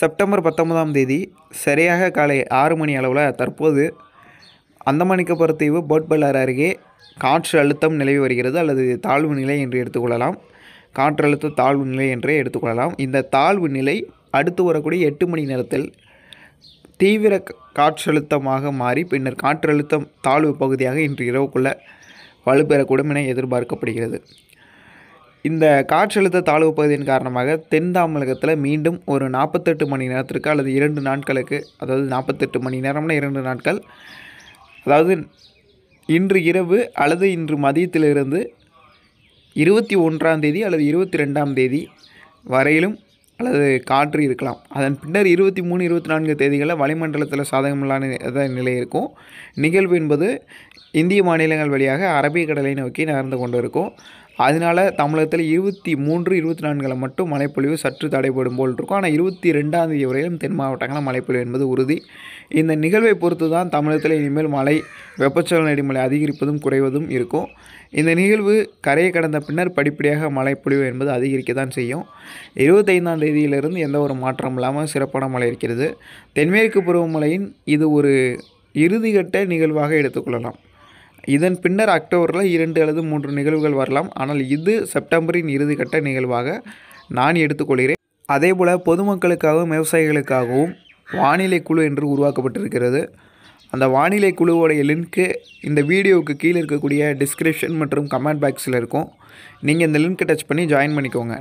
September பத்தொன்பதாம் தேதி சரியாக காலை ஆறு மணி அளவில் தற்போது அந்தமானிக்கப்புறத்தீவு போட்பல்லாறு அருகே காற்று அழுத்தம் நிலவி வருகிறது அல்லது தாழ்வு நிலை என்று எடுத்துக்கொள்ளலாம் காற்றழுத்த தாழ்வு நிலை என்றே எடுத்துக்கொள்ளலாம் இந்த தாழ்வு நிலை அடுத்து வரக்கூடிய எட்டு மணி நேரத்தில் தீவிர காற்றழுத்தமாக மாறி பின்னர் காற்றழுத்தம் தாழ்வு பகுதியாக இன்று இரவுக்குள்ள வலுப்பெறக்கூடும் என எதிர்பார்க்கப்படுகிறது இந்த காற்றழுத்த தாழ்வு பகுதியின் காரணமாக தென் தமிழகத்தில் மீண்டும் ஒரு நாற்பத்தெட்டு மணி நேரத்திற்கு அல்லது இரண்டு நாட்களுக்கு அதாவது நாற்பத்தெட்டு மணி நேரம்னா இரண்டு நாட்கள் அதாவது இன்று இரவு அல்லது இன்று மதியத்திலிருந்து இருபத்தி ஒன்றாம் தேதி அல்லது இருபத்தி ரெண்டாம் தேதி வரையிலும் அல்லது காற்று இருக்கலாம் அதன் பின்னர் இருபத்தி மூணு இருபத்தி நான்கு தேதிகளில் வளிமண்டலத்தில் சாதகமில்லான நிலை இருக்கும் நிகழ்வு என்பது இந்திய மாநிலங்கள் வழியாக அரபிக்கடலை நோக்கி நகர்ந்து கொண்டு இருக்கும் அதனால் தமிழகத்தில் இருபத்தி மூன்று இருபத்தி நான்கில் மட்டும் மழைப்பொழிவு சற்று தடைபடும் போல் இருக்கும் ஆனால் இருபத்தி ரெண்டாம் தேதி வரையிலும் தென் மாவட்டங்களில் மழைப்பொழிவு என்பது உறுதி இந்த நிகழ்வை பொறுத்து தான் தமிழகத்தில் இனிமேல் மழை வெப்பச்சலன நெடுமலை அதிகரிப்பதும் குறைவதும் இருக்கும் இந்த நிகழ்வு கரையை கடந்த பின்னர் படிப்படியாக மழைப்பொழிவு என்பது அதிகரிக்க தான் செய்யும் இருபத்தைந்தாம் தேதியிலிருந்து எந்த ஒரு மாற்றம் இல்லாமல் சிறப்பான மழை இருக்கிறது தென்மேற்கு பருவமழையின் இது ஒரு இறுதிகட்ட நிகழ்வாக எடுத்துக்கொள்ளலாம் இதன் பின்னர் அக்டோபரில் இரண்டு அல்லது மூன்று நிகழ்வுகள் வரலாம் ஆனால் இது செப்டம்பரின் இறுதிக்கட்ட நிகழ்வாக நான் எடுத்துக்கொள்கிறேன் அதேபோல் பொதுமக்களுக்காகவும் விவசாயிகளுக்காகவும் வானிலை குழு என்று உருவாக்கப்பட்டிருக்கிறது அந்த வானிலை குழுவோடைய லிங்க்கு இந்த வீடியோவுக்கு கீழே இருக்கக்கூடிய டிஸ்கிரிப்ஷன் மற்றும் கமெண்ட் பாக்ஸில் இருக்கும் நீங்கள் இந்த லிங்க்கை டச் பண்ணி ஜாயின் பண்ணிக்கோங்க